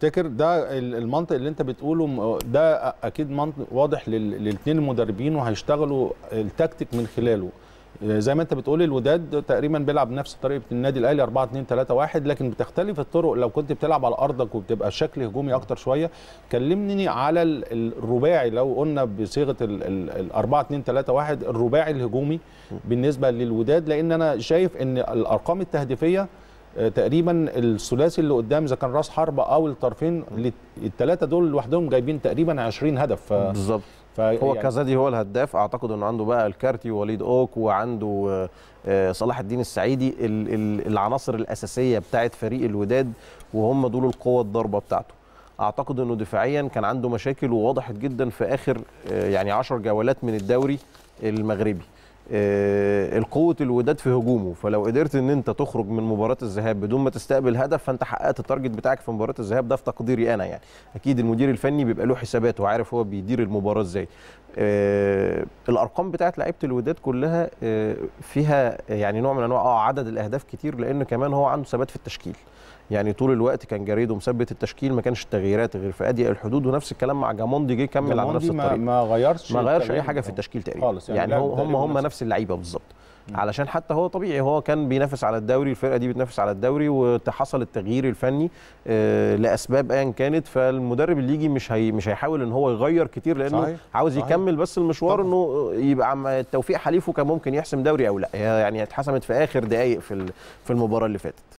تفتكر ده المنطق اللي انت بتقوله ده اكيد منطق واضح للاثنين المدربين وهيشتغلوا التكتيك من خلاله زي ما انت بتقول الوداد تقريبا بيلعب نفس طريقه النادي الاهلي 4 2 3 1 لكن بتختلف الطرق لو كنت بتلعب على ارضك وبتبقى شكل هجومي اكتر شويه كلمني على الرباعي لو قلنا بصيغه ال 4 2 3 1 الرباعي الهجومي بالنسبه للوداد لان انا شايف ان الارقام التهديفيه آه، تقريبا الثلاثي اللي قدام اذا كان راس حربه او الطرفين الثلاثه دول لوحدهم جايبين تقريبا 20 هدف بالظبط هو يعني كازادي هو الهداف اعتقد انه عنده بقى الكارتي ووليد اوك وعنده آه، آه، صلاح الدين السعيدي العناصر الاساسيه بتاعه فريق الوداد وهم دول القوه الضاربه بتاعته اعتقد انه دفاعيا كان عنده مشاكل ووضحت جدا في اخر يعني 10 جولات من الدوري المغربي آه، القوه الوداد في هجومه فلو قدرت ان انت تخرج من مباراه الذهاب بدون ما تستقبل هدف فانت حققت التارجت بتاعك في مباراه الذهاب ده في تقديري انا يعني اكيد المدير الفني بيبقى له حساباته وعارف هو بيدير المباراه ازاي آه، الارقام بتاعت لعيبه الوداد كلها آه، فيها يعني نوع من انواع اه عدد الاهداف كتير لان كمان هو عنده ثبات في التشكيل يعني طول الوقت كان جاريدو مثبت التشكيل ما كانش التغييرات غير في اضيق الحدود ونفس الكلام مع جاموندي جه كمل على نفس الطريق ما غيرش ما غيرش اي حاجه في التشكيل تقريبا خالص يعني, يعني هم هم نفس اللعيبه بالظبط علشان حتى هو طبيعي هو كان بينافس على الدوري الفرقه دي بتنافس على الدوري وحصل التغيير الفني آه، لاسباب ايا كانت فالمدرب اللي يجي مش هي مش هيحاول ان هو يغير كتير لانه صحيح. عاوز صحيح. يكمل بس المشوار انه يبقى توفيق حليفه كان ممكن يحسم دوري او لا يعني اتحسمت في اخر دقائق في في المباراه اللي فاتت